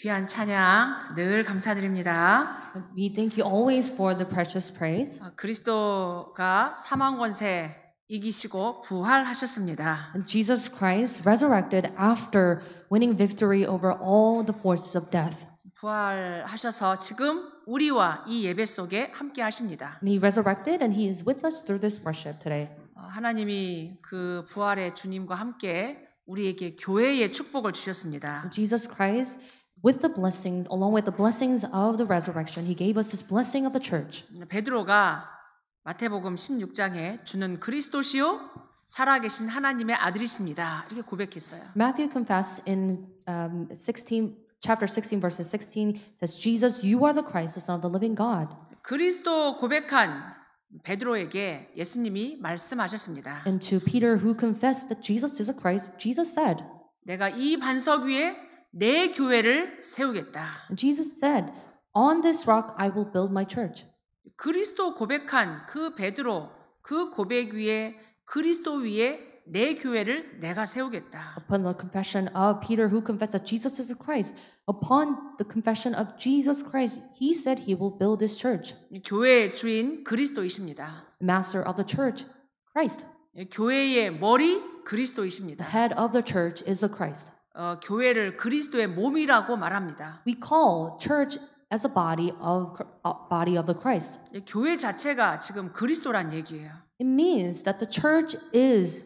귀한 찬양 늘 감사드립니다. We thank you always for the precious praise. 그리스도가 사망 권세 이기시고 부활하셨습니다. And Jesus Christ resurrected after winning victory over all the forces of death. 부활하셔서 지금 우리와 이 예배 속에 함께 하십니다. And he resurrected and he is with us through this worship today. 하나님이 그 부활의 주님과 함께 우리에게 교회의 축복을 주셨습니다. Jesus Christ with the blessings along with the blessings of the resurrection he gave us his blessing of the church. 베드로가 마태복음 16장에 주는 그리스도시요 살아계신 하나님의 아들이십니다. 이렇게 고백했어요. Matthew confessed in um, 16 chapter 16 verses 16 says Jesus you are the Christ the son of the living God. 그리스도 고백한 베드로에게 예수님이 말씀하셨습니다. And to Peter who confessed that Jesus is a Christ, Jesus said, 내가 이 반석 위에 내 교회를 세우겠다. Jesus said, "On this rock I will build my church." 그리스도 고백한 그 베드로 그 고백 위에 그리스도 위에 내 교회를 내가 세우겠다. Upon the confession of Peter who confessed that Jesus is Christ, upon the confession of Jesus Christ, he said he will build this church. 교회의 주인 그리스도이십니다. Master of the church, Christ. 교회의 머리 그리스도이십니다. The head of the church is a Christ. 어, 교회를 그리스도의 몸이라고 말합니다. We call church as a body of body of the Christ. 교회 자체가 지금 그리스도란 얘기예요. It means that the church is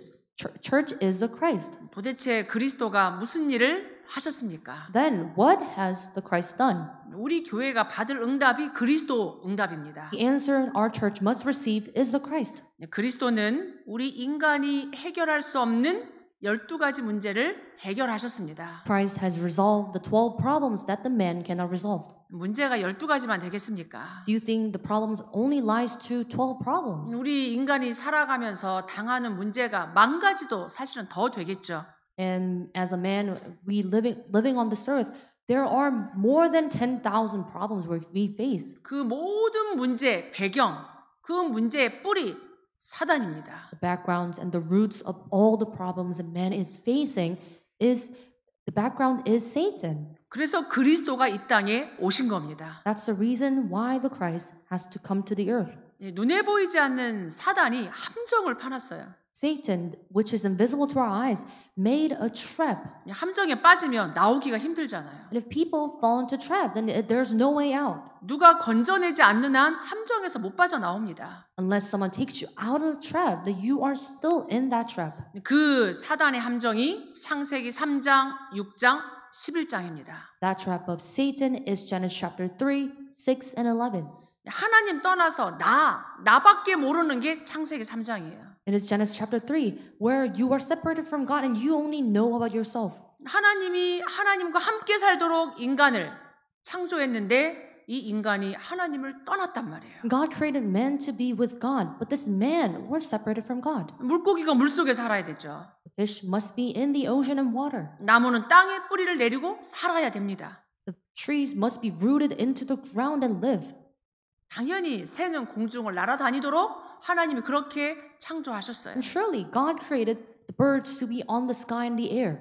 church is the Christ. 도대체 그리스도가 무슨 일을 하셨습니까? Then what has the Christ done? 우리 교회가 받을 응답이 그리스도 응답입니다. The answer our church must receive is the Christ. 그리스도는 우리 인간이 해결할 수 없는 12가지 문제를 해결하셨습니다. Christ has resolved the 12 problems that the man cannot resolve. 문제가 12가지만 되겠습니까? Do you think the problems only lies to 12 problems? 우리 인간이 살아가면서 당하는 문제가 만 가지도 사실은 더 되겠죠. And as a man, we living living on this earth, there are more than 10,000 problems we face. 그 모든 문제 배경, 그 문제의 뿌리 사단입니다. The backgrounds and the roots of all the problems that man is facing is the background is Satan. 그래서 그리스도가 이 땅에 오신 겁니다. That's the reason why the Christ has to come to the earth. 눈에 보이지 않는 사단이 함정을 파놨어요. Satan, which is invisible to our eyes, made a trap. 함정에 빠지면 나오기가 힘들잖아요. And if people fall into trap, then there's no way out. 누가 건져내지 않는 한 함정에서 못 빠져 나옵니다. Unless someone takes you out of the trap, then you are still in that trap. 그 사단의 함정이 창세기 3장, 6장, 11장입니다. That trap of Satan is Genesis chapter 3, 6 and 11. 하나님 떠나서 나, 나밖에 모르는 게 창세기 3장이에요. It is Genesis chapter 3 where you are separated from God and you only know about yourself. 하나님이 하나님과 함께 살도록 인간을 창조했는데 이 인간이 하나님을 떠났단 말이에요. God created man to be with God, but this man was separated from God. 물고기가 물속에 살아야 되죠. The fish must be in the ocean and water. 나무는 땅에 뿌리를 내리고 살아야 됩니다. The trees must be rooted into the ground and live. 당연히 새는 공중을 날아다니도록 하나님이 그렇게 창조하셨어요. And surely God created the birds to be on the sky and the air.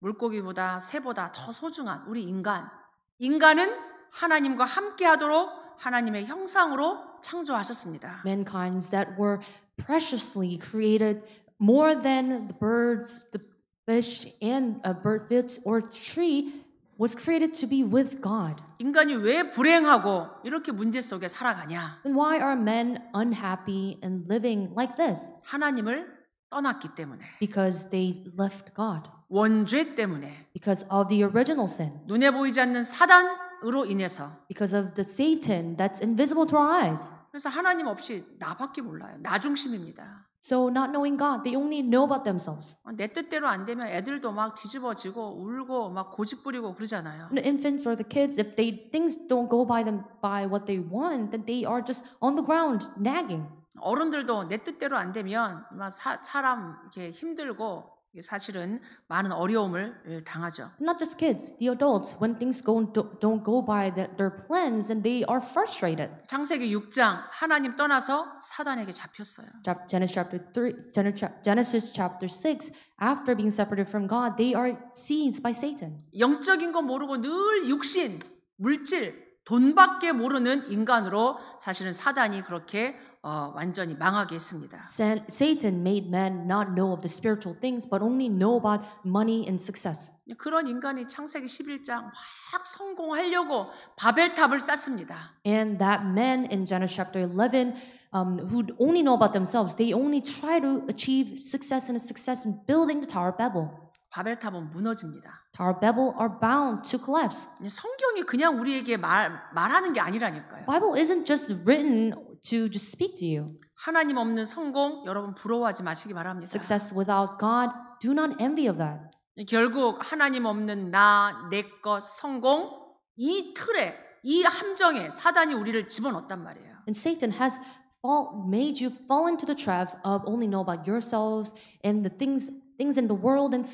물고기보다 새보다 더 소중한 우리 인간. 인간은 하나님과 함께하도록 하나님의 형상으로 창조하셨습니다. Mankinds that were preciously created more than the birds, the fish, and a bird, bits or tree. was created to be with God. 인간이 왜 불행하고 이렇게 문제 속에 살아가냐? Then why are men unhappy and living like this? 하나님을 떠났기 때문에. Because they left God. 원죄 때문에. Because of the original sin. 눈에 보이지 않는 사단으로 인해서. Because of the Satan that's invisible to our eyes. 그래서 하나님 없이 나밖에 몰라요. 나 중심입니다. So not knowing God, they only know about themselves. 내 뜻대로 안 되면 애들도 막 뒤집어지고 울고 막 고집 부리고 그러잖아요. The infants or the kids, if they things don't go by them by what they want, then they are just on the ground nagging. 어른들도 내 뜻대로 안 되면 막 사, 사람 이렇게 힘들고 사실은 많은 어려움을 당하죠. Not just kids, the adults. When things go, don't go by their plans, and they are frustrated. 창세기 6장 하나님 떠나서 사단에게 잡혔어요. Genesis chapter 3, Genesis chapter 6. After being separated from God, they are seized by Satan. 영적인 거 모르고 늘 육신, 물질 돈밖에 모르는 인간으로 사실은 사단이 그렇게 어, 완전히 망하게 했습니다. Satan made man not know of the spiritual things but only know about money and success. 그런 인간이 창세기 11장 막 성공하려고 바벨탑을 쌓습니다. And that man in Genesis chapter 11 um, who only know about themselves, they only try to achieve success and success in building the Tower of Babel. 바벨탑은 무너집니다. Tower of Babel are bound to collapse. 성경이 그냥 우리에게 말 말하는 게 아니라니까요. Bible isn't just written to just speak to you. 하나님 없는 성공 여러분 부러워하지 마시기 바랍니다. Success without God, do not envy of that. 결국 하나님 없는 나, 내 것, 성공 이 틀에 이 함정에 사단이 우리를 집어넣었단 말이에요. And Satan has all made you fall into the trap of only know about yourselves and the things things in the world and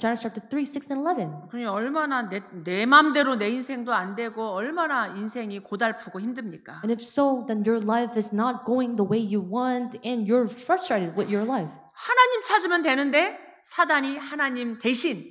John chapter 3, 6 and 11. 그러니 얼마나 내, 내 맘대로 내 인생도 안 되고 얼마나 인생이 고달프고 힘듭니까? And if so, then your life is not going the way you want and you're frustrated with your life. 하나님 찾으면 되는데 사단이 하나님 대신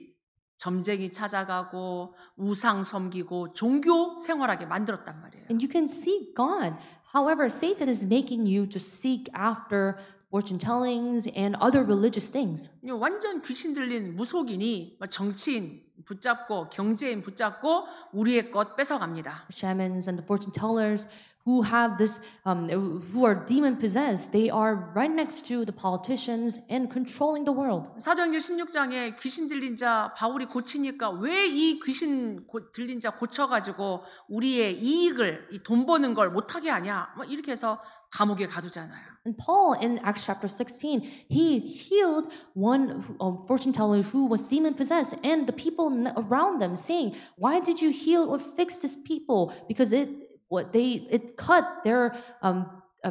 점쟁이 찾아가고 우상 섬기고 종교 생활하게 만들었단 말이에요. And you can see God However, Satan is making you to seek after fortune tellings and other religious things. 완전 귀신 들린 무속인이 정치인 붙잡고 경제인 붙잡고 우리의 것 뺏어 갑니다. Shamans and the fortune tellers who have this, um, who are demon possessed, they are right next to the politicians and controlling the world. 사도행전 16장에 귀신 들린 자 바울이 고치니까 귀신 고, 들린 자 우리의 이익을 이돈 버는 하냐? 이렇게 해서 감옥에 가두잖아요. And Paul in Acts chapter 16, he healed one um, fortune teller who was demon possessed and the people around them saying, Why did you heal or fix this people? Because it what they it cut their um,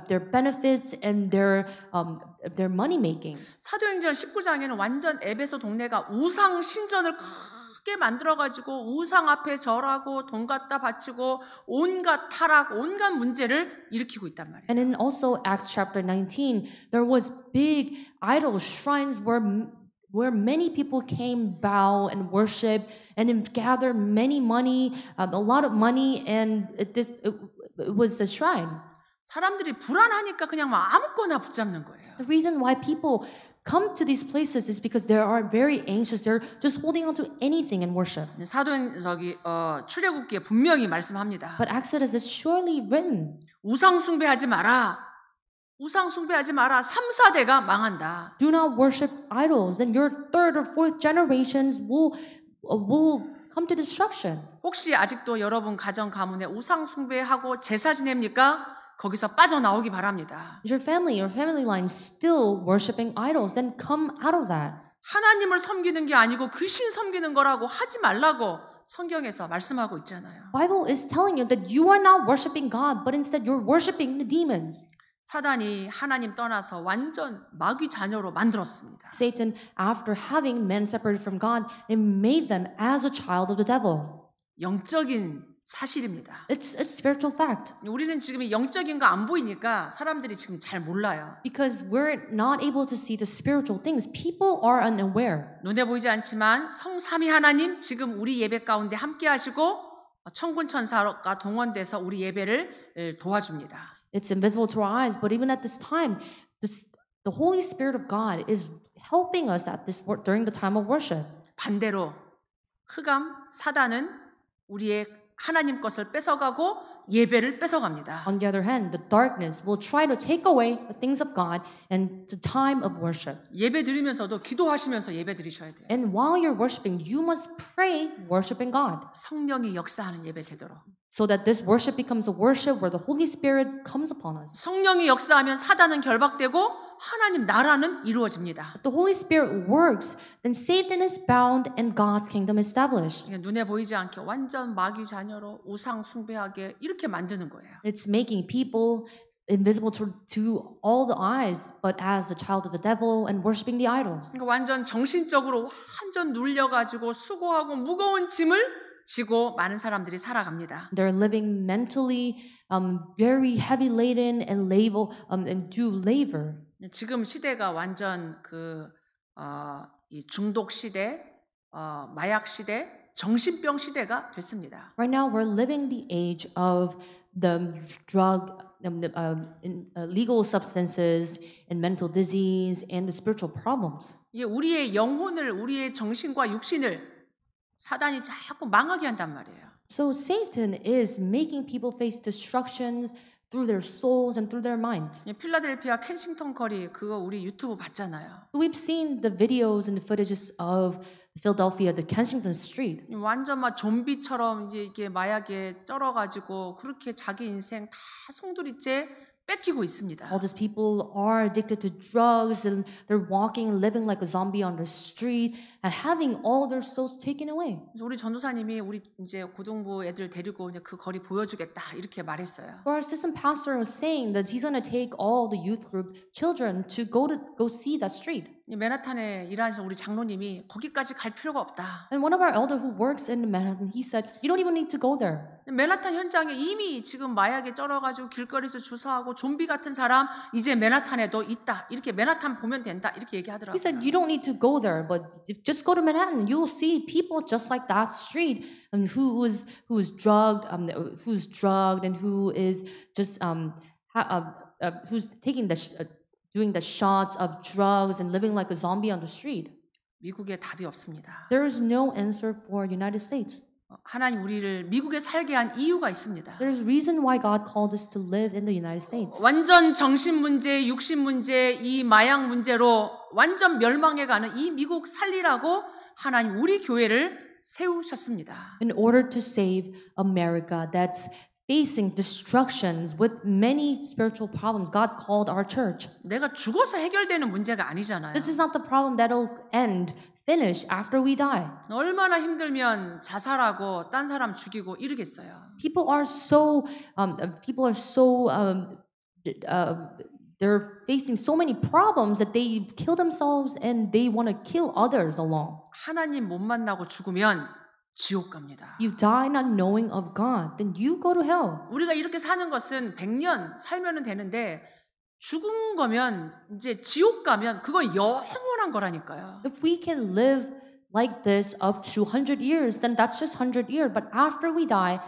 their benefits and their um, their money making. 사도행전 19장에는 완전 에베소 동네가 우상 신전을 크게 만들어 가지고 우상 앞에 절하고 돈 갖다 바치고 온갖 타락, 온갖 문제를 일으키고 있단 말이에요. And then also Acts chapter 19, there was big idol shrines where where many people came bow and worship and gather many money, um, a lot of money, and it, this it, it was a shrine. 사람들이 불안하니까 그냥 막 아무거나 붙잡는 거예요. The reason why people come to these places is because they are very anxious. They're just holding on to anything in worship. 사도행적이 어, 출애굽기에 분명히 말씀합니다. But Exodus is surely written. 우상 숭배하지 마라. 우상 숭배하지 마라. 3, 4대가 망한다. Do not worship idols and your third or fourth generations will will come to destruction. 혹시 아직도 여러분 가정 가문에 우상 숭배하고 제사 지냅니까? 거기서 빠져나오기 바랍니다. Is your family or family line still worshiping idols? Then come out of that. 하나님을 섬기는 게 아니고 귀신 섬기는 거라고 하지 말라고 성경에서 말씀하고 있잖아요. Bible is telling you that you are not worshiping God, but instead you're worshiping the demons. 사단이 하나님 떠나서 완전 마귀 자녀로 만들었습니다. Satan after having men separated from God, it made them as a child of the devil. 영적인 사실입니다. It's a spiritual fact. 우리는 지금 영적인 거 안 보이니까 사람들이 지금 잘 몰라요. Because we're not able to see the spiritual things, people are unaware. 눈에 보이지 않지만 성삼위 하나님 지금 우리 예배 가운데 함께 하시고 천군 천사가 동원돼서 우리 예배를 도와줍니다. It's invisible to our eyes, but even at this time, this, the Holy Spirit of God is helping us at this during the time of worship. 반대로 흑암 사단은 우리의 하나님 것을 뺏어가고 예배를 On the other hand, the darkness will try to take away the things of God and the time of worship. 예배 드리면서도 기도하시면서 예배 드리셔야 돼요. And while you're worshiping, you must pray worshiping God. 성령이 역사하는 예배 되도록. So that this worship becomes a worship where the Holy Spirit comes upon us. 성령이 역사하면 사단은 결박되고 하나님 나라는 이루어집니다. The Holy Spirit works, then Satan is bound and God's kingdom established. 눈에 보이지 않게 완전 마귀 자녀로 우상 숭배하게 이렇게 만드는 거예요. It's making people invisible to, to all the eyes, but as a child of the devil and worshiping the idols. 그러니까 완전 정신적으로 완전 눌려가지고 수고하고 무거운 짐을 지고 많은 사람들이 살아갑니다. They're living mentally um, very heavy laden and label um, and do labor. 지금 시대가 완전 그 어, 중독 시대, 어, 마약 시대, 정신병 시대가 됐습니다. Right now we're living the age of the drug um, the, um, in, uh, legal substances and mental disease and the spiritual problems. 이게 우리의 영혼을 우리의 정신과 육신을 사단이 자꾸 망하게 한단 말이에요. So Satan is making people face destructions through their souls and through their minds. 필라델피아 켄싱턴 커리 그거 우리 유튜브 봤잖아요. We've seen the videos and the footages of Philadelphia, the Kensington Street. 완전 막 좀비처럼 이게 마약에 쩔어가지고 그렇게 자기 인생 다 송두리째 뺏기고 있습니다. All these people are addicted to drugs and they're walking, living like a zombie on the street and having all their souls taken away. 그래서 우리 전도사님이 우리 이제 고등부 애들 데리고 이제 그 거리 보여주겠다 이렇게 말했어요. Our assistant pastor was saying that he's going to take all the youth group children to go to go see that street. 맨하탄에 일하시는 우리 장로님이 거기까지 갈 필요가 없다. And one of our elder who works in Manhattan, he said, you don't even need to go there. 맨하탄 현장에 이미 지금 마약에 쩔어가지고 길거리에서 주사하고 좀비 같은 사람 이제 맨하탄에도 있다. 이렇게 맨하탄 보면 된다. 이렇게 얘기하더라고요. He said, you don't need to go there, but just go to Manhattan, you'll see people just like that street, and who is who is drugged, um, who's drugged, and who is just um, ha, uh, uh, who's taking the. Uh, doing the shots of drugs and living like a zombie on the street. 미국에 답이 없습니다. There is no answer for United States. 하나님 우리를 미국에 살게 한 이유가 있습니다. There's reason why God called us to live in the United States. 완전 정신 문제, 육신 문제, 이 마약 문제로 완전 멸망해 가는 이 미국 살리라고 하나님 우리 교회를 세우셨습니다. In order to save America that's facing destructions with many spiritual problems God called our church. 내가 죽어서 해결되는 문제가 아니잖아요. This is not the problem that'll end finish after we die. 얼마나 힘들면 자살하고 딴 사람 죽이고 이러겠어요. People are so um, people are so um, uh, they're facing so many problems that they kill themselves and they want to kill others along. 하나님 못 만나고 죽으면 지옥 갑니다. You die not knowing of God, then you go to hell. 우리가 이렇게 사는 것은 100년 살면은 되는데 죽은 거면 이제 지옥 가면 그건 영원한 거라니까요. If we can live like this up to 100 years, then that's just 100 years. But after we die,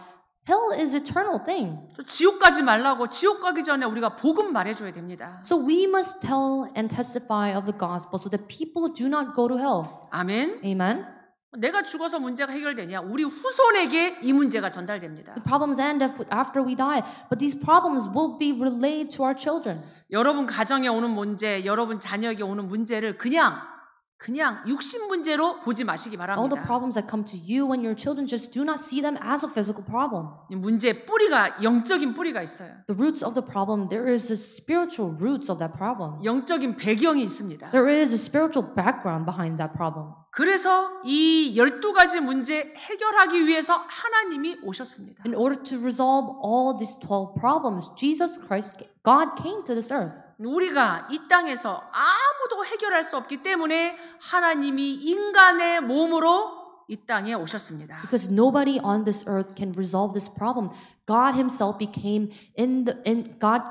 Hell is eternal thing. 지옥 가지 말라고 지옥 가기 전에 우리가 복음 말해줘야 됩니다. So we must tell and testify of the gospel so that people do not go to hell. 아멘. Amen. 내가 죽어서 문제가 해결되냐? 우리 후손에게 이 문제가 전달됩니다. The problems end after we die, but these problems will be relayed to our children. 여러분 가정에 오는 문제, 여러분 자녀에게 오는 문제를 그냥 그냥 육신 문제로 보지 마시기 바랍니다. All the problems that come to you and your children just do not see them as a physical problem. 문제 뿌리가 영적인 뿌리가 있어요. The roots of the problem there is a spiritual roots of that problem. 영적인 배경이 있습니다. There is a spiritual background behind that problem. 그래서 이 12가지 문제 해결하기 위해서 하나님이 오셨습니다. In order to resolve all these 12 problems Jesus Christ God came to this earth. 우리가 이 땅에서 아무도 해결할 수 없기 때문에 하나님이 인간의 몸으로 이 땅에 오셨습니다. Because nobody on this earth can resolve this problem. God himself became in the in God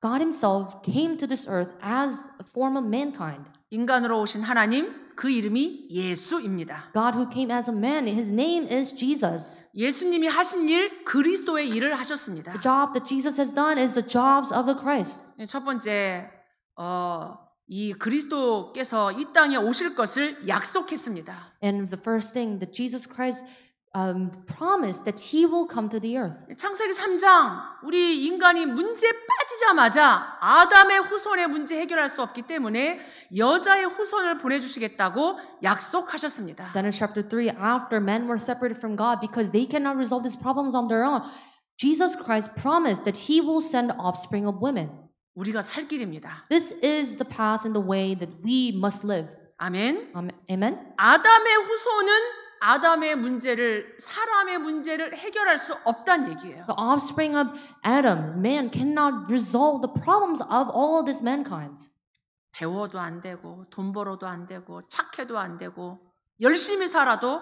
God himself came to this earth as a form of mankind. 인간으로 오신 하나님 그 이름이 예수입니다. God who came as a man, his name is Jesus. 예수님이 하신 일 그리스도의 일을 하셨습니다. The job that Jesus has done is the jobs of the Christ. 첫 번째 어, 이 그리스도께서 이 땅에 오실 것을 약속했습니다. And the first thing that Jesus Christ um, promise that he will come to the earth. 창세기 3장 우리 인간이 문제에 빠지자마자 아담의 후손의 문제 해결할 수 없기 때문에 여자의 후손을 보내 주시겠다고 약속하셨습니다. Then in chapter 3 after men were separated from God because they cannot resolve these problems on their own Jesus Christ promised that he will send offspring of women. 우리가 살 길입니다. This is the path and the way that we must live. 아멘. 아멘. 아담의 후손은 아담의 문제를 사람의 문제를 해결할 수 없다는 얘기예요. The offspring of Adam, man cannot resolve the problems of all this mankind. 배워도 안 되고 돈 벌어도 안 되고 착해도 안 되고 열심히 살아도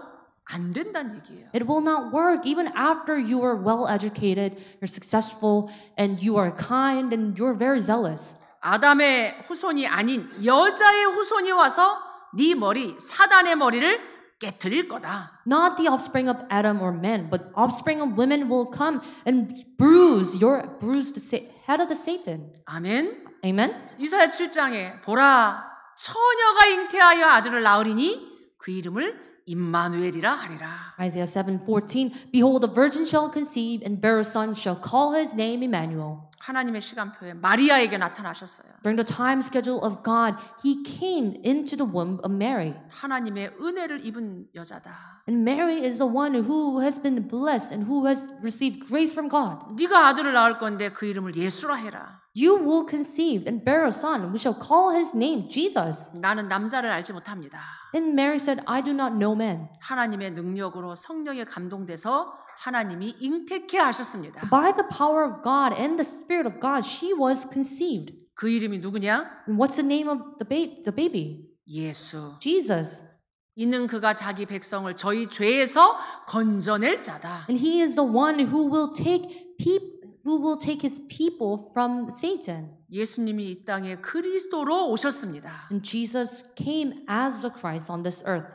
안 된다는 얘기예요. It will not work even after you are well educated, you're successful and you are kind and you're very zealous. 아담의 후손이 아닌 여자의 후손이 와서 네 머리 사단의 머리를 깨뜨릴 거다. Not the offspring of Adam or men, but offspring of women will come and bruise your bruised head of the Satan. 아멘. Amen. 이사야 7장에 보라 처녀가 잉태하여 아들을 낳으리니 그 이름을 임마누엘이라 하리라. Isaiah 7:14 Behold a virgin shall conceive and bear a son shall call his name Emmanuel. 하나님의 시간표에 마리아에게 나타나셨어요. During the time schedule of God, he came into the womb of Mary. 하나님의 은혜를 입은 여자다. And Mary is the one who has been blessed and who has received grace from God. 네가 아들을 낳을 건데 그 이름을 예수라 해라. You will conceive and bear a son. We shall call his name Jesus. 나는 남자를 알지 못합니다. And Mary said, I do not know man. 하나님의 능력으로 성령에 감동돼서 하나님이 잉태케 하셨습니다. By the power of God and the spirit of God, she was conceived. 그 이름이 누구냐? And what's the name of the baby? The baby? 예수. Jesus. 이는 그가 자기 백성을 저희 죄에서 건져낼 자다. And he is the one who will take people who will take his people from Satan. 예수님이 이 땅에 그리스도로 오셨습니다. And Jesus came as the Christ on this earth.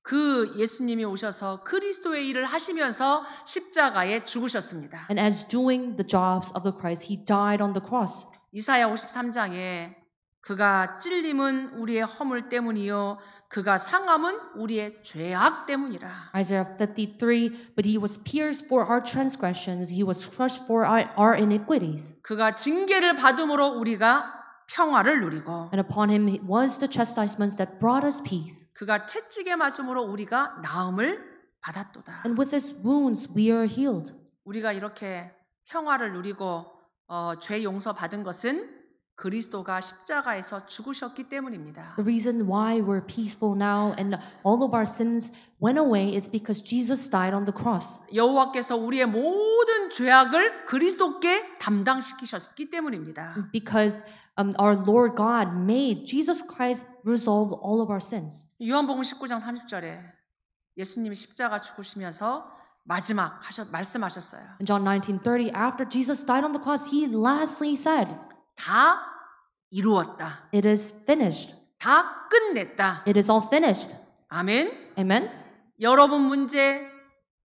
그 예수님이 오셔서 그리스도의 일을 하시면서 십자가에 죽으셨습니다. And as doing the jobs of the Christ, he died on the cross. 이사야 53장에 그가 찔림은 우리의 허물 때문이요 그가 상함은 우리의 죄악 때문이라. Isaiah 53 But he was pierced for our transgressions he was crushed for our, our iniquities. 그가 징계를 받음으로 우리가 평화를 누리고 And upon him was the chastisement that brought us peace. 그가 채찍에 맞음으로 우리가 나음을 받았도다. And with his wounds we are healed. 우리가 이렇게 평화를 누리고 어, 죄 용서 받은 것은 그리스도가 십자가에서 죽으셨기 때문입니다. The reason why we're peaceful now and all of our sins went away is because Jesus died on the cross. 여호와께서 우리의 모든 죄악을 그리스도께 담당시키셨기 때문입니다. Because um, our Lord God made Jesus Christ resolve all of our sins. 요한복음 19장 30절에 예수님이 십자가 죽으시면서 마지막 하셨 말씀하셨어요. In John 19:30 after Jesus died on the cross he lastly said 다 이루었다. It is finished. 다 끝냈다. It is all finished. 아멘. Amen. 여러분 문제,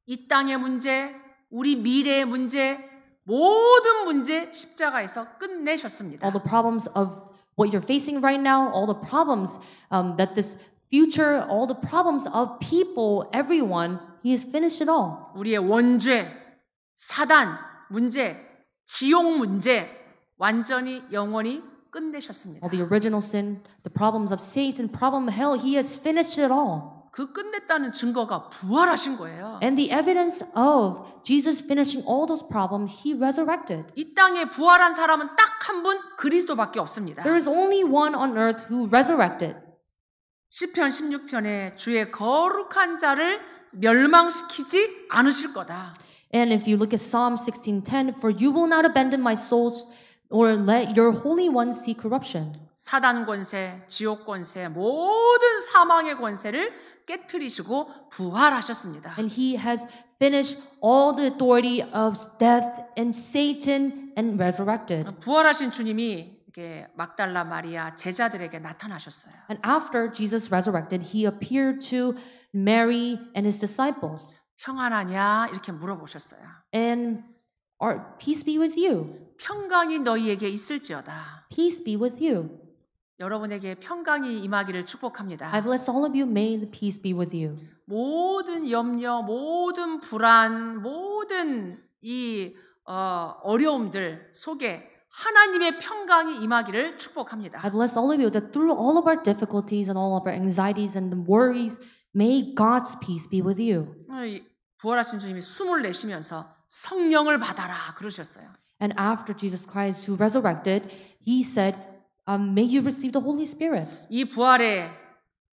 이 땅의 문제, 우리 미래의 문제, 모든 문제 십자가에서 끝내셨습니다. All the problems of what you're facing right now, all the problems um, that this future, all the problems of people, everyone, He has finished it all. 우리의 원죄, 사단 문제, 지옥 문제, 완전히 영원히 끝내셨습니다. All the original sin, the problems of Satan, problem of hell, he has finished it all. 그 끝냈다는 증거가 부활하신 거예요. And the evidence of Jesus finishing all those problems, he resurrected. 이 땅에 부활한 사람은 딱 한 분 그리스도밖에 없습니다. There is only one on earth who resurrected. 시편 16편에 주의 거룩한 자를 멸망시키지 않으실 거다. And if you look at Psalm 16:10, for you will not abandon my soul's or let your holy one see corruption. 사단 권세, 지옥 권세, 모든 사망의 권세를 깨뜨리시고 부활하셨습니다. And he has finished all the authority of death and Satan and resurrected. 부활하신 주님이 이렇게 막달라 마리아 제자들에게 나타나셨어요. And after Jesus resurrected, he appeared to Mary and his disciples. 평안하냐 이렇게 물어보셨어요. And are peace be with you? 평강이 너희에게 있을지어다. Peace be with you. 여러분에게 평강이 임하기를 축복합니다. I bless all of you. May the peace be with you. 모든 염려, 모든 불안, 모든 이 어, 어려움들 속에 하나님의 평강이 임하기를 축복합니다. I bless all of you that through all of our difficulties and all of our anxieties and worries, may God's peace be with you. 부활하신 주님이 숨을 내쉬면서 성령을 받아라 그러셨어요. And after Jesus Christ, who resurrected, he said, um, May you receive the Holy Spirit. 이 부활의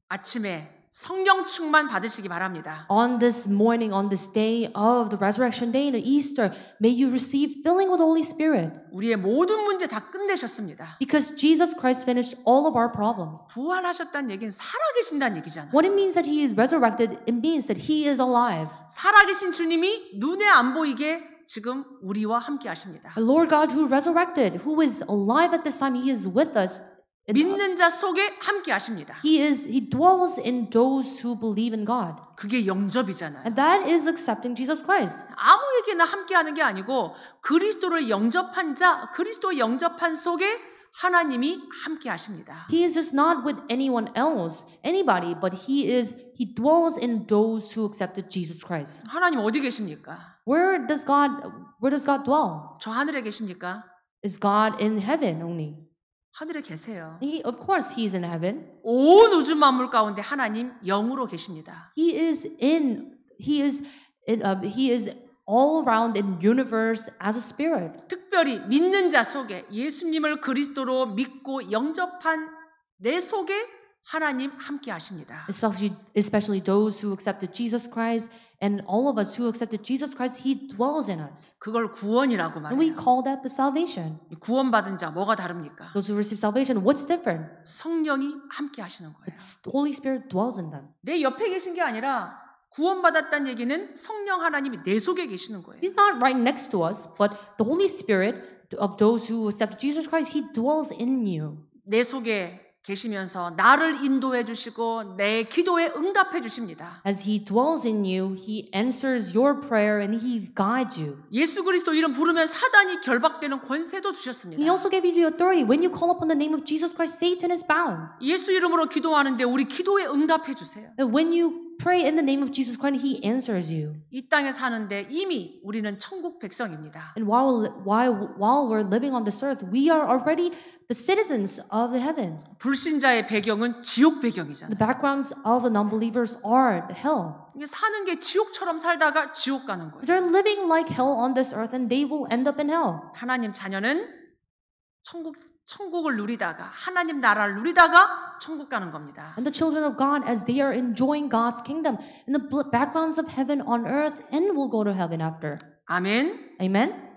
아침에 성령 충만 받으시기 바랍니다. On this morning, on this day of the resurrection day in Easter, may you receive filling with the Holy Spirit. 우리의 모든 문제 다 끝내셨습니다. Because Jesus Christ finished all of our problems. 부활하셨다는 얘기는 살아계신다는 얘기잖아요. What it means that He is resurrected, it means that He is alive. 살아계신 주님이 눈에 안 보이게 지금 우리와 함께 하십니다. The Lord God who resurrected, who is alive at this time, He is with us. 믿는 자 속에 함께 하십니다. He is He dwells in those who believe in God. 그게 영접이잖아요. And that is accepting Jesus Christ. 아무에게나 함께 하는 게 아니고 그리스도를 영접한 자, 그리스도 영접한 속에 하나님이 함께 하십니다. He is just not with anyone else, anybody, but he is he dwells in those who accepted Jesus Christ. 하나님 어디 계십니까? Where does God Where does God dwell? 저 하늘에 계십니까? Is God in heaven only? 하늘에 계세요. He, of course, he's in heaven. 온 우주 만물 가운데 하나님 영으로 계십니다. He is in. He is. In, uh, he is all around in universe as a spirit. 특별히 믿는 자 속에 예수님을 그리스도로 믿고 영접한 내 속에 하나님 함께 하십니다. Especially, especially those who accepted Jesus Christ. And all of us who accepted Jesus Christ, He dwells in us. 그걸 구원이라고 말해요. And we call that the salvation. 구원받은 자 뭐가 다릅니까? Those who receive salvation, what's different? 성령이 함께 하시는 거예요. The Holy Spirit dwells in them. 내 옆에 계신 게 아니라 구원받았다는 얘기는 성령 하나님이 내 속에 계시는 거예요. He's not right next to us, but the Holy Spirit of those who accept Jesus Christ, He dwells in you. 내 속에 계시면서 나를 인도해 주시고 내 기도에 응답해 주십니다. As he dwells in you, he answers your prayer and he guides you. 예수 그리스도 이름 부르면 사단이 결박되는 권세도 주셨습니다. He also gave you the authority when you call upon the name of Jesus Christ Satan is bound. 예수 이름으로 기도하는데 우리 기도에 응답해 주세요. When you pray in the name of Jesus Christ, He answers you. 이 땅에 사는데 이미 우리는 천국 백성입니다. And while while while we're living on this earth, we are already the citizens of the heavens. 불신자의 배경은 지옥 배경이잖아요. The backgrounds of the non-believers are hell. 이게 사는 게 지옥처럼 살다가 지옥 가는 거예요. They're living like hell on this earth, and they will end up in hell. 하나님 자녀는 천국 천국을 누리다가 하나님 나라를 누리다가 천국 가는 겁니다. And the children of God as they are enjoying God's kingdom in the backgrounds of heaven on earth and will go to heaven after. 아멘. Amen.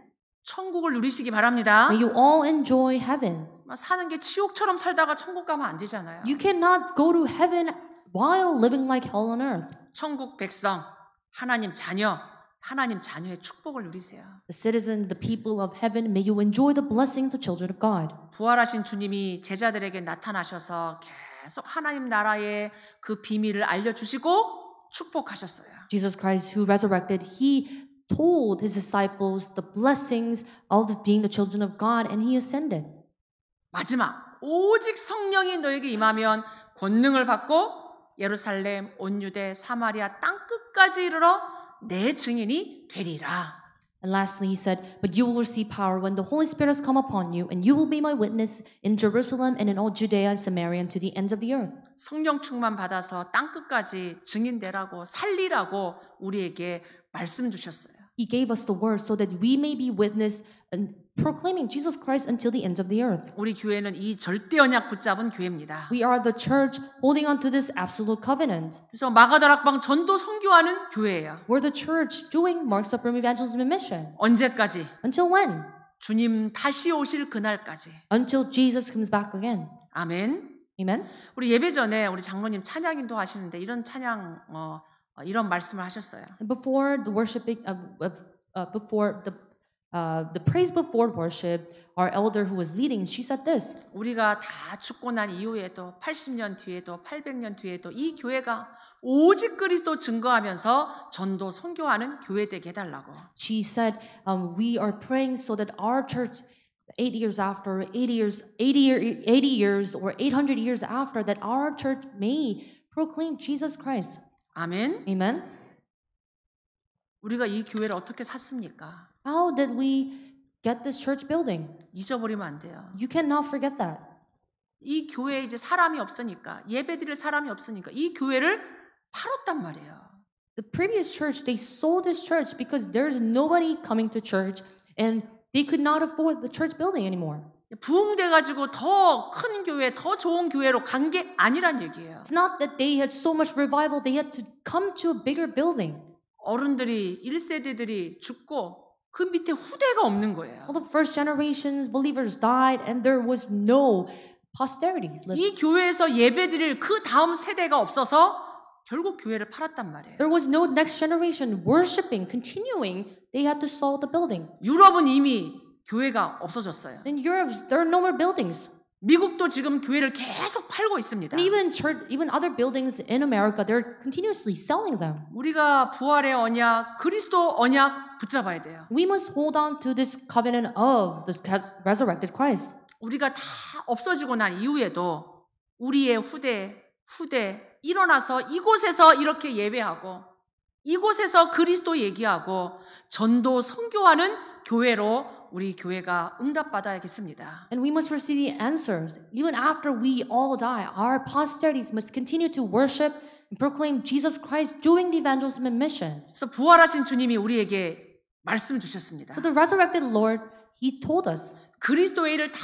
천국을 누리시기 바랍니다. May you all enjoy heaven. 사는 게 지옥처럼 살다가 천국 가면 안 되잖아요. You cannot go to heaven while living like hell on earth. 천국 백성, 하나님 자녀 하나님 자녀의 축복을 누리세요. The citizen, the people of heaven, may you enjoy the blessings of children of God. 부활하신 주님이 제자들에게 나타나셔서 계속 하나님 나라의 그 비밀을 알려주시고 축복하셨어요. Jesus Christ, who resurrected, he told his disciples the blessings of being the children of God, and he ascended. 마지막 오직 성령이 너에게 임하면 권능을 받고 예루살렘, 온유대, 사마리아 땅 끝까지 이르러 내 증인이 되리라. And lastly, he said, But you will receive power when the Holy Spirit has come upon you, and you will be my witness in Jerusalem and in all Judea and Samaria and to the ends of the earth. 성령 충만 받아서 땅 끝까지 증인되라고 살리라고 우리에게 말씀 주셨어요. He gave us the word so that we may be witness and proclaiming Jesus Christ until the end of the earth. 우리 교회는 이 절대 언약 붙잡은 교회입니다. We are the church holding on to this absolute covenant. 그래서 마가다락방 전도 선교하는 교회예요. We're the church doing Mark's Upper Evangelism Mission. 언제까지? Until when? 주님 다시 오실 그날까지. Until Jesus comes back again. 아멘. 아멘. 우리 예배 전에 우리 장로님 찬양인도 하시는데 이런 찬양 어, 이런 말씀을 하셨어요. Before the worshiping of, of uh, before the uh, the praise before worship, our elder who was leading, she said this. 우리가 다 죽고 난 이후에도 80년 뒤에도 800년 뒤에도 이 교회가 오직 그리스도 증거하면서 전도 선교하는 교회 되게 해달라고. She said, um, "We are praying so that our church." Eight years after, 80 years, 80, year, 80 years, or 800 years after, that our church may proclaim Jesus Christ. 아멘. Amen. 우리가 이 교회를 어떻게 샀습니까? How did we get this church building? 잊어버리면 안 돼요. You cannot forget that. 이 교회에 이제 사람이 없으니까 예배드릴 사람이 없으니까 이 교회를 팔았단 말이에요. The previous church they sold this church because there's nobody coming to church and they could not afford the church building anymore. 부흥돼 가지고 더 큰 교회, 더 좋은 교회로 간 게 아니란 얘기예요. It's not that they had so much revival they had to come to a bigger building. 어른들이 1세대들이 죽고 그 밑에 후대가 없는 거예요. All the first generations believers died and there was no posterities 이 교회에서 예배드릴 그 다음 세대가 없어서 결국 교회를 팔았단 말이에요. There was no next generation worshiping continuing. They had to sell the building. 유럽은 이미 교회가 없어졌어요. In Europe, there are no more buildings. 미국도 지금 교회를 계속 팔고 있습니다. Even church, even other buildings in America, they're continuously selling them. 우리가 부활의 언약, 그리스도 언약 붙잡아야 돼요. We must hold on to this covenant of this resurrected Christ. 우리가 다 없어지고 난 이후에도 우리의 후대, 후대 일어나서 이곳에서 이렇게 예배하고 이곳에서 그리스도 얘기하고 전도 선교하는 교회로 우리 교회가 응답받아야겠습니다. And we must receive the answers. Even after we all die, our posterities must continue to worship and proclaim Jesus Christ doing the evangelism and mission. 그래서 부활하신 주님이 우리에게 말씀 주셨습니다. So the resurrected Lord, he told us. 그리스도의 일을 다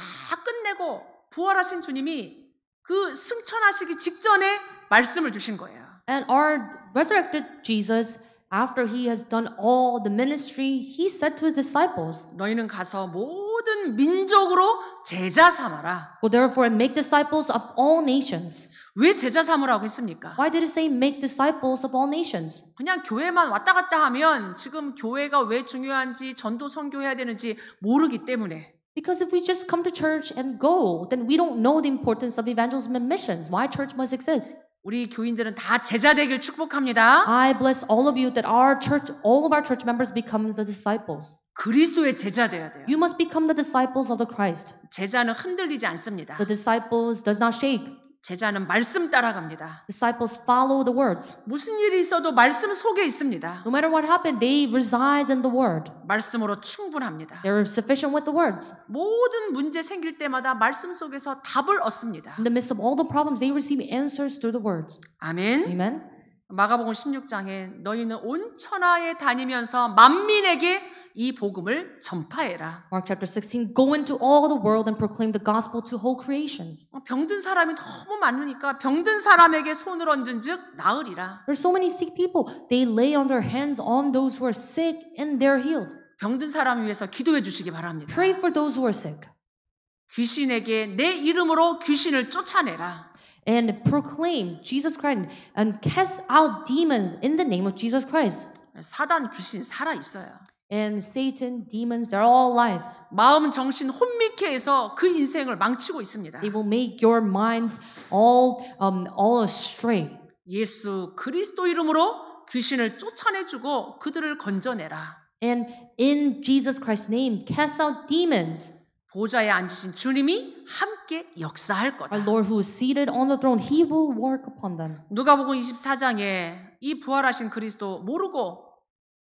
끝내고 부활하신 주님이 그 승천하시기 직전에 말씀을 주신 거예요. And our resurrected Jesus after he has done all the ministry, he said to his disciples, 너희는 가서 모든 민족으로 제자 삼아라. Well, therefore, make disciples of all nations. 왜 제자 삼으라고 했습니까? Why did he say make disciples of all nations? 그냥 교회만 왔다 갔다 하면 지금 교회가 왜 중요한지 전도 선교해야 되는지 모르기 때문에. Because if we just come to church and go, then we don't know the importance of evangelism and missions. Why church must exist? 우리 교인들은 다 제자 되길 축복합니다. I bless all of you that our church, all of our church members becomes the disciples. 그리스도의 제자 되어야 돼요. You must become the disciples of the Christ. 제자는 흔들리지 않습니다. The disciples does not shake. 제자는 말씀 따라갑니다. Disciples follow the words. 무슨 일이 있어도 말씀 속에 있습니다. No matter what happened, they resides in the word. 말씀으로 충분합니다. They're sufficient with the words. 모든 문제 생길 때마다 말씀 속에서 답을 얻습니다. In the midst of all the problems, they receive answers through the words. 아멘. Amen. 마가복음 16장에 너희는 온 천하에 다니면서 만민에게 이 복음을 전파해라. Mark chapter 16 Go into all the world and proclaim the gospel to whole creations. 병든 사람이 너무 많으니까 병든 사람에게 손을 얹은즉 나으리라. There's so many sick people. They lay on their hands on those who are sick and they're healed. 병든 사람 위해서 기도해 주시기 바랍니다. Pray for those who are sick. 귀신에게 내 이름으로 귀신을 쫓아내라. and proclaim Jesus Christ and cast out demons in the name of Jesus Christ. 사단 귀신 살아 있어요. And Satan, demons, they're all alive. 마음 정신 혼미케 해서 그 인생을 망치고 있습니다. They will make your minds all um, all astray. 예수 그리스도 이름으로 귀신을 쫓아내주고 그들을 건져내라. And in Jesus Christ's name, cast out demons. 보좌에 앉으신 주님이 함께 역사할 거다. Our Lord who is seated on the throne, he will work upon them. 누가복음 24장에 이 부활하신 그리스도 모르고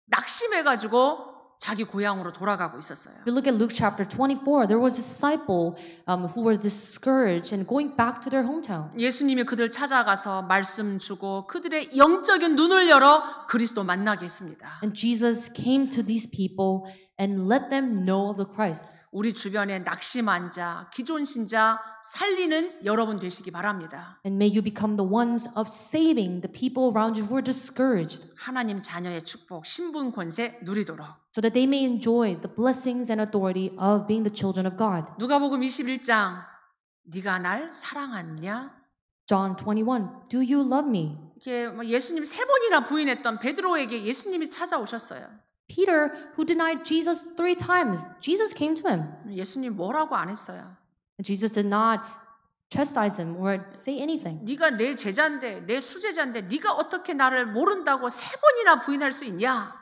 낙심해 가지고 자기 고향으로 돌아가고 있었어요. We look at Luke chapter 24. There was a disciple um, who were discouraged and going back to their hometown. 예수님이 그들 찾아가서 말씀 주고 그들의 영적인 눈을 열어 그리스도 만나게 했습니다. And Jesus came to these people and let them know of the Christ. 우리 주변에 낙심한 자, 기존신 자 살리는 여러분 되시기 바랍니다. And may you become the ones of saving the people around you who are discouraged. 하나님 자녀의 축복, 신분 권세 누리도록. So that they may enjoy the blessings and authority of being the children of God. 누가복음 21장 네가 날 사랑하냐? John 21 Do you love me? 이렇게 예수님 세 번이나 부인했던 베드로에게 예수님이 찾아오셨어요. Peter who denied Jesus three times. Jesus came to him. 예수님 뭐라고 안 했어요. Jesus did not chastise him or say anything. 네가 내 제자인데 내 수제자인데 네가 어떻게 나를 모른다고 세 번이나 부인할 수 있냐?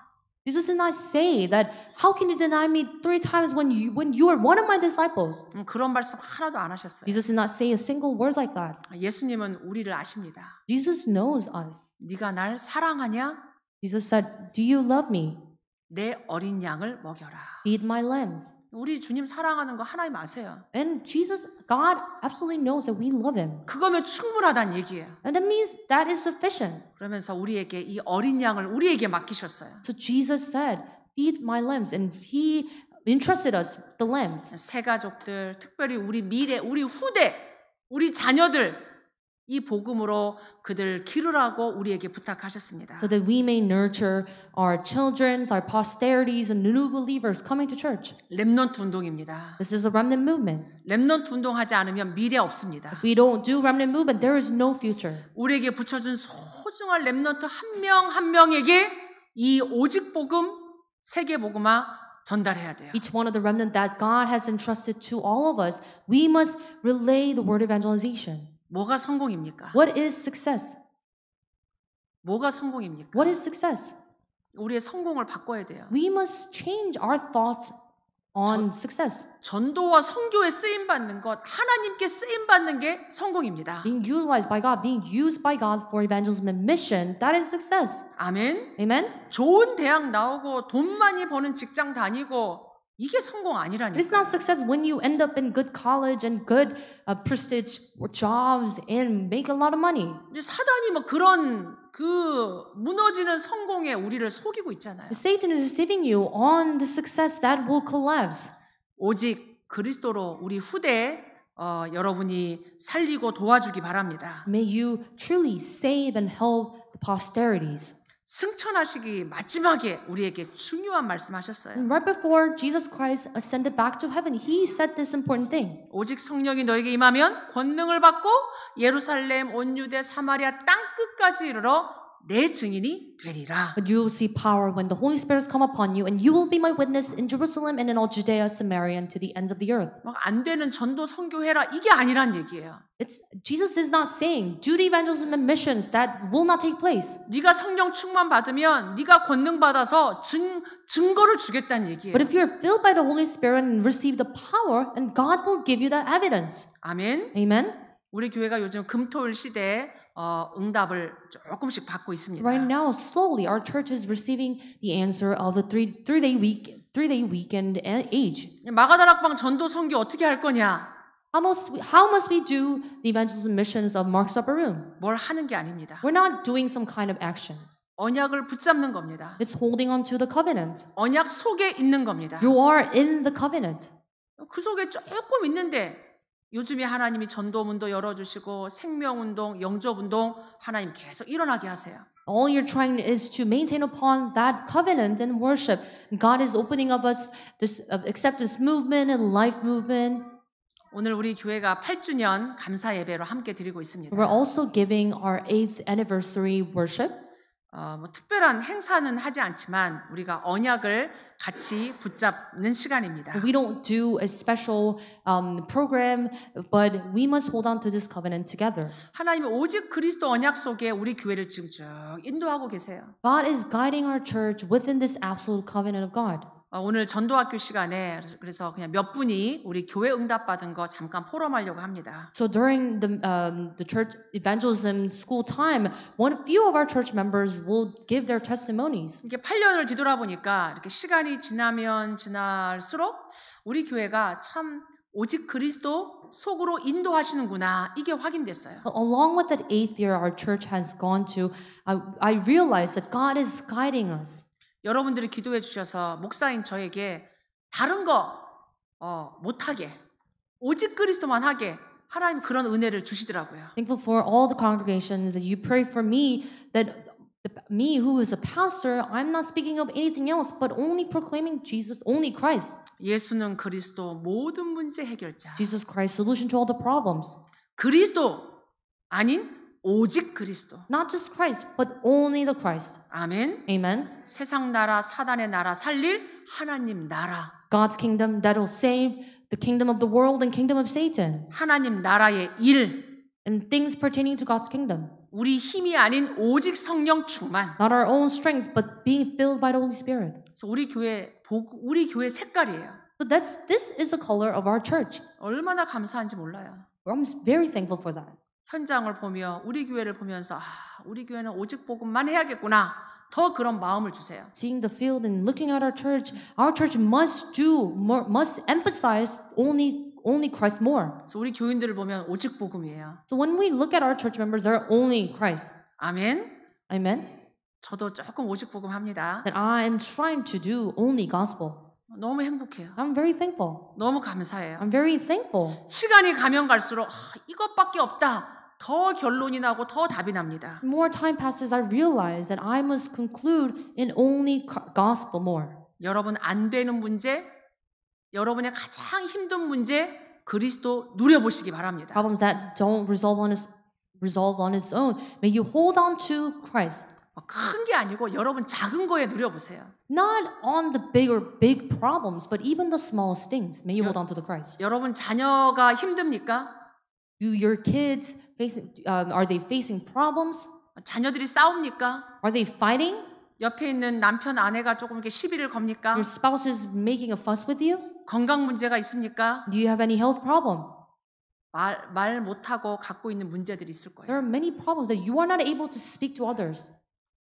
Jesus did not say that how can you deny me three times when you when you are one of my disciples. 음, 그런 말씀 하나도 안 하셨어요. Jesus did not say a single word like that. 예수님은 우리를 아십니다. Jesus knows us. 네가 날 사랑하냐? Jesus said, "Do you love me?" 내 어린 양을 먹여라. Feed my lambs. 우리 주님 사랑하는 거 하나님 아세요. And Jesus, God absolutely knows that we love Him. 그거면 충분하다는 얘기예요. And that means that is sufficient. 그러면서 우리에게 이 어린 양을 우리에게 맡기셨어요. So Jesus said, "Feed my lambs," and He entrusted us the lambs. 새 가족들, 특별히 우리 미래, 우리 후대, 우리 자녀들 이 복음으로 그들 기르라고 우리에게 부탁하셨습니다. So that we may nurture our children, our posterities, and new believers coming to church. 렘넌트 운동입니다. This is a remnant movement. 렘넌트 운동하지 않으면 미래 없습니다. If we don't do remnant movement, there is no future. 우리에게 붙여준 소중한 렘넌트 한 명 한 명에게 이 오직 복음 세계 복음화 전달해야 돼요. Each one of the remnant that God has entrusted to all of us, we must relay the word evangelization. 뭐가 성공입니까? What is success? 뭐가 성공입니까? What is success? 우리의 성공을 바꿔야 돼요. We must change our thoughts on 전, success. 전도와 선교에 쓰임 받는 것, 하나님께 쓰임 받는 게 성공입니다. Being utilized by God, being used by God for evangelism and mission, that is success. 아멘. Amen. 좋은 대학 나오고 돈 많이 버는 직장 다니고 이게 성공 아니라니까. It's not success when you end up in good college and good uh, prestige jobs and make a lot of money. 사단이 막 그런 그 무너지는 성공에 우리를 속이고 있잖아요. Satan is deceiving you on the success that will collapse. 오직 그리스도로 우리 후대 어, 여러분이 살리고 도와주기 바랍니다. May you truly save and help the posterities. 승천하시기 마지막에 우리에게 중요한 말씀하셨어요. Right before Jesus Christ ascended back to heaven, he said this important thing. 오직 성령이 너에게 임하면 권능을 받고 예루살렘, 온 유대, 사마리아 땅 끝까지 이르러 내 증인이 되리라. But you will see power when the Holy Spirit has come upon you, and you will be my witness in Jerusalem and in all Judea, Samaria, and to the ends of the earth. 막안 되는 전도 선교해라 이게 아니란 얘기예요. It's Jesus is not saying d u t y e v a n g e l i s m and missions that will not take place. 네가 성령 충만 받으면 네가 권능 받아서 증 증거를 주겠다는 얘기예요. But if you're filled by the Holy Spirit and receive the power, and God will give you that evidence. 아멘. Amen. 우리 교회가 요즘 금토일 시대에 어, 응답을 조금씩 받고 있습니다. Right now, slowly our church is receiving the answer of the three three day week three day weekend age. 마가다락방 전도 성교 어떻게 할 거냐? How must we, how must we do the evangelism missions of Mark's upper room? 뭘 하는 게 아닙니다. We're not doing some kind of action. 언약을 붙잡는 겁니다. It's holding on to the covenant. 언약 속에 있는 겁니다. You are in the covenant. 그 속에 조금 있는데 요즘에 하나님이 전도문도 열어주시고 생명운동, 영접운동 하나님 계속 일어나게 하세요. All you're trying is to maintain upon that covenant and worship. God is opening up us this acceptance movement and life movement. 오늘 우리 교회가 8주년 감사 예배로 함께 드리고 있습니다. We're also giving our 8th anniversary worship. 어, 뭐 특별한 행사는 하지 않지만 우리가 언약을 같이 붙잡는 시간입니다. We don't do a special um, program, but we must hold on to this covenant together. 하나님이 오직 그리스도 언약 속에 우리 교회를 지금 쭉 인도하고 계세요. God is guiding our church within this absolute covenant of God. 오늘 전도학교 시간에 그래서 그냥 몇 분이 우리 교회 응답 받은 거 잠깐 포럼하려고 합니다. So during the um, the church evangelism school time, one few of our church members will give their testimonies. 이게 8년을 뒤돌아보니까 이렇게 시간이 지나면 지날수록 우리 교회가 참 오직 그리스도 속으로 인도하시는구나 이게 확인됐어요. Along with that eighth year our church has gone to, I, I realized that God is guiding us. 여러분들이 기도해 주셔서 목사인 저에게 다른 거 어, 못하게 오직 그리스도만 하게 하나님 그런 은혜를 주시더라고요. Thankful for all the congregations that you pray for me that me who is a pastor I'm not speaking of anything else but only proclaiming Jesus only Christ. 예수는 그리스도 모든 문제 해결자. Jesus Christ solution to all the problems. 그리스도 아닌 오직 그리스도. Not just Christ, but only the Christ. 아멘. Amen. 세상 나라 사단의 나라 살릴 하나님 나라. God's kingdom that will save the kingdom of the world and kingdom of Satan. 하나님 나라의 일. And things pertaining to God's kingdom. 우리 힘이 아닌 오직 성령 충만. Not our own strength, but being filled by the Holy Spirit. 그래서 우리 교회 복 우리 교회 색깔이에요. So that's this is the color of our church. 얼마나 감사한지 몰라요. I'm very thankful for that. 현장을 보며 우리 교회를 보면서 아, 우리 교회는 오직 복음만 해야겠구나. 더 그런 마음을 주세요. Seeing the field and looking at our church, our church must do more, must emphasize only only Christ more. 그래서 우리 교인들을 보면 오직 복음이에요. So when we look at our church members, they're only Christ. 아멘. 아멘. 저도 조금 오직 복음 합니다. That I am trying to do only gospel. 너무 행복해요. I'm very thankful. 너무 감사해요. I'm very thankful. 시간이 가면 갈수록 아, 이것밖에 없다. 더 결론이 나고 더 답이 납니다. More time passes, I realize that I must conclude in only gospel more. 여러분 안 되는 문제, 여러분의 가장 힘든 문제 그리스도 누려보시기 바랍니다. Problems that don't resolve on its resolve on its own, may you hold on to Christ. 큰게 아니고 여러분 작은 거에 누려보세요. Not on the bigger big problems, but even the smallest things, may you 여, hold on to the Christ. 여러분 자녀가 힘듭니까? Do your kids facing um, are they facing problems? 자녀들이 싸웁니까? Are they fighting? 옆에 있는 남편 아내가 조금 이렇게 시비를 겁니까? Your spouse is making a fuss with you? 건강 문제가 있습니까? Do you have any health problem? 말, 말 못하고 갖고 있는 문제들이 있을 거예요. There are many problems that you are not able to speak to others.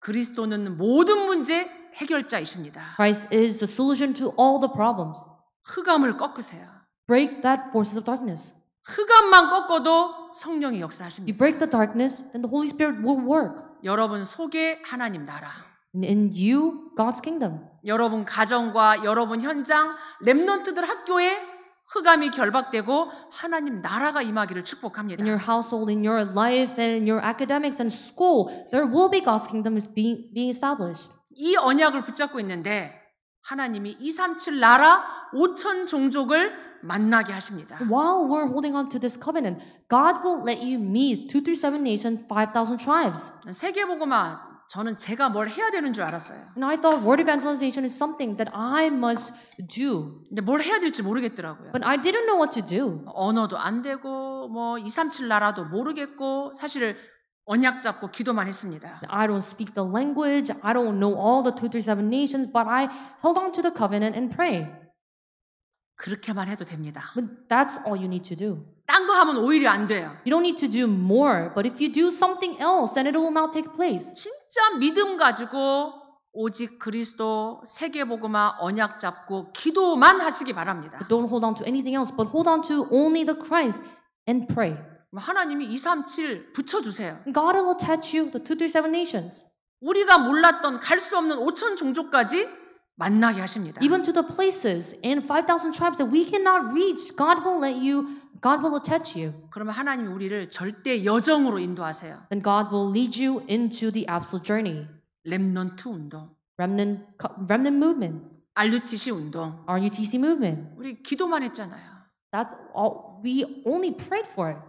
그리스도는 모든 문제 해결자이십니다. Christ is the solution to all the problems. 흑암을 꺾으세요. Break that forces of darkness. 흑암만 꺾어도 성령이 역사하십니다. You break the darkness, then the Holy Spirit will work. 여러분 속에 하나님 나라. In you, God's kingdom. 여러분 가정과 여러분 현장, 렘넌트들 학교에 흑암이 결박되고 하나님 나라가 임하기를 축복합니다. In your household, in your life, and in your academics and school, there will be God's kingdom is being being established. 이 언약을 붙잡고 있는데 하나님이 237 나라 5천 종족을 만나게 하십니다. While we're holding on to this covenant, God will let you meet 237 nations, 5,000 tribes. 세계 보고만 저는 제가 뭘 해야 되는 줄 알았어요. And I thought word evangelization is something that I must do. 근데 뭘 해야 될지 모르겠더라고요. But I didn't know what to do. 언어도 안 되고 뭐 2, 3, 7 나라도 모르겠고 사실 언약 잡고 기도만 했습니다. I don't speak the language. I don't know all the 237 nations, but I held on to the covenant and pray. 그렇게만 해도 됩니다. But that's all you need to do. 딴거 하면 오히려 안 돼요. You don't need to do more, but if you do something else, then it will not take place. 진짜 믿음 가지고 오직 그리스도 세계 복음화 언약 잡고 기도만 하시기 바랍니다. But don't hold on to anything else, but hold on to only the Christ and pray. 하나님이 2, 3, 7 붙여주세요. God will attach you the 2, 3, 7 nations. 우리가 몰랐던 갈 수 없는 5천 종족까지 만나게 하십니다. Even to the places in 5,000 tribes that we cannot reach, God will let you. God will attach you. 그러면 하나님이 우리를 절대 여정으로 인도하세요. Then God will lead you into the absolute journey. 렘넌트 운동. Remnant, remnant movement. RUTC 운동. RUTC movement. 우리 기도만 했잖아요. That's all. We only prayed for it.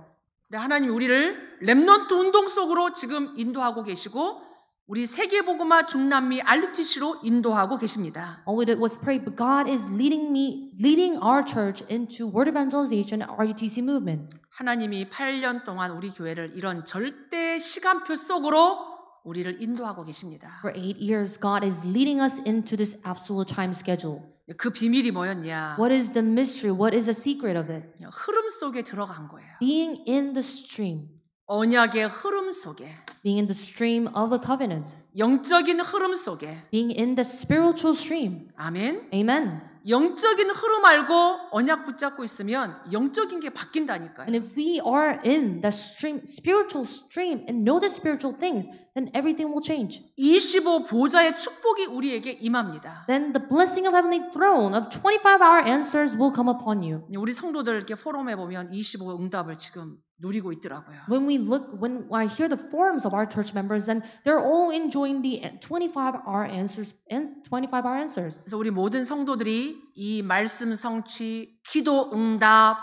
하나님 우리를 렘넌트 운동 속으로 지금 인도하고 계시고 우리 세계보고마 중남미 RUTC로 인도하고 계십니다. All we did was pray, but God is leading me, leading our church into word evangelization, RUTC movement. 하나님이 8년 동안 우리 교회를 이런 절대 시간표 속으로 우리를 인도하고 계십니다. For eight years, God is leading us into this absolute time schedule. 그 비밀이 뭐였냐? What is the mystery? What is the secret of it? 흐름 속에 들어간 거예요. Being in the stream. 언약의 흐름 속에 being in the stream of the covenant 영적인 흐름 속에 being in the spiritual stream 아멘 amen 영적인 흐름 알고 언약 붙잡고 있으면 영적인 게 바뀐다니까요. And if we are in the stream, spiritual stream and know the spiritual things, then everything will change. 25 보좌의 축복이 우리에게 임합니다. Then the blessing of heavenly throne of 25 hour answers will come upon you. 우리 성도들 이렇게 포럼에 보면 25 응답을 지금 누리고 있더라고요. When we look, when I hear the forums of our church members, and they're all enjoying the 25-hour answers, 25-hour answers. 그래서 우리 모든 성도들이 이 말씀 성취, 기도 응답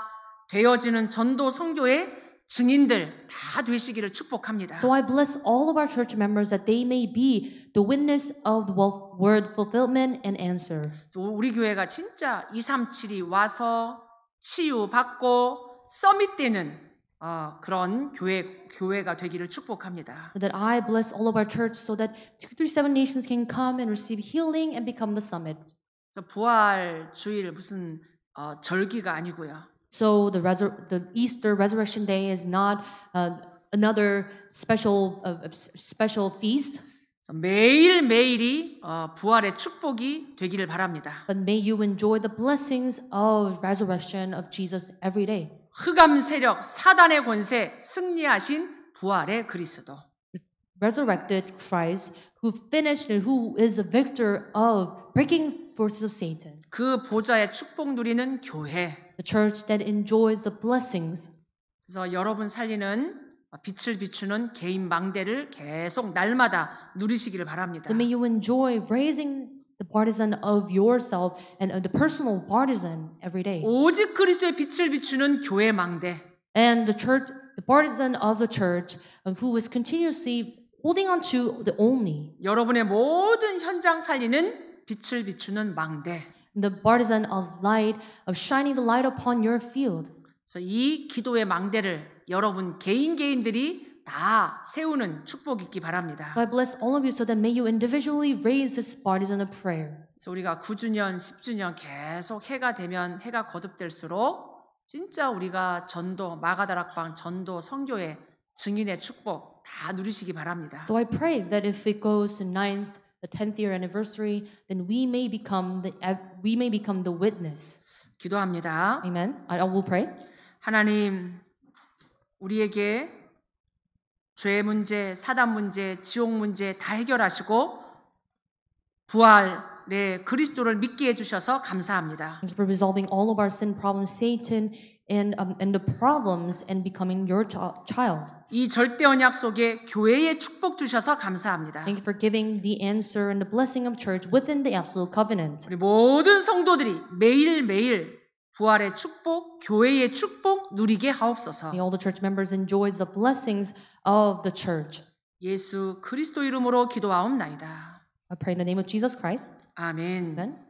되어지는 전도 성교의 증인들 다 되시기를 축복합니다. So I bless all of our church members that they may be the witness of the word fulfillment and answer. 우리 교회가 진짜 237이 와서 치유받고 서밋되는 어, 그런 교회 교회가 되기를 축복합니다. That I bless all of our church so that 237 nations can come and receive healing and become the summit. 그래서 부활 주일 무슨 어, 절기가 아니고요. So the resur- the Easter resurrection day is not uh, another special uh, uh special feast. 매일 매일이 어, 부활의 축복이 되기를 바랍니다. But may you enjoy the blessings of resurrection of Jesus every day. 흑암 세력 사단의 권세 승리하신 부활의 그리스도. Resurrected Christ who finished and who is a victor of breaking forces of Satan. 그 보좌의 축복 누리는 교회. The church that enjoys the blessings. 그래서 여러분 살리는 빛을 비추는 개인 망대를 계속 날마다 누리시기를 바랍니다. So may you enjoy raising the partisan of yourself and the personal partisan every day. 오직 그리스도의 빛을 비추는 교회 망대. And the church, the partisan of the church, who is continuously holding on to the only. 여러분의 모든 현장 살리는 빛을 비추는 망대. The partisan of light, of shining the light upon your field. 그래서 이 기도의 망대를 여러분 개인 개인들이 다 세우는 축복 있기 바랍니다. God bless all of you so that may you individually raise this partisan of prayer. 그래서 우리가 9주년, 10주년 계속 해가 되면 해가 거듭될수록 진짜 우리가 전도, 마가다락방 전도, 성교회 증인의 축복 다 누리시기 바랍니다. So I pray that if it goes to 9th, the 10th year anniversary, then we may become the we may become the witness. 기도합니다. Amen. I will pray. 하나님 우리에게 죄 문제, 사단 문제, 지옥 문제 다 해결하시고 부활의 그리스도를 믿게 해주셔서 감사합니다. Thank you for resolving all of our sin problems, Satan, and um, and the problems, and becoming your child. 이 절대 언약 속에 교회의 축복 주셔서 감사합니다. Thank you for giving the answer and the blessing of church within the absolute covenant. 우리 모든 성도들이 매일 매일 부활의 축복, 교회의 축복 누리게 하옵소서. May all the church members enjoy the blessings of the church. 예수 그리스도 이름으로 기도하옵나이다. I pray in the name of Jesus Christ. 아멘. Amen.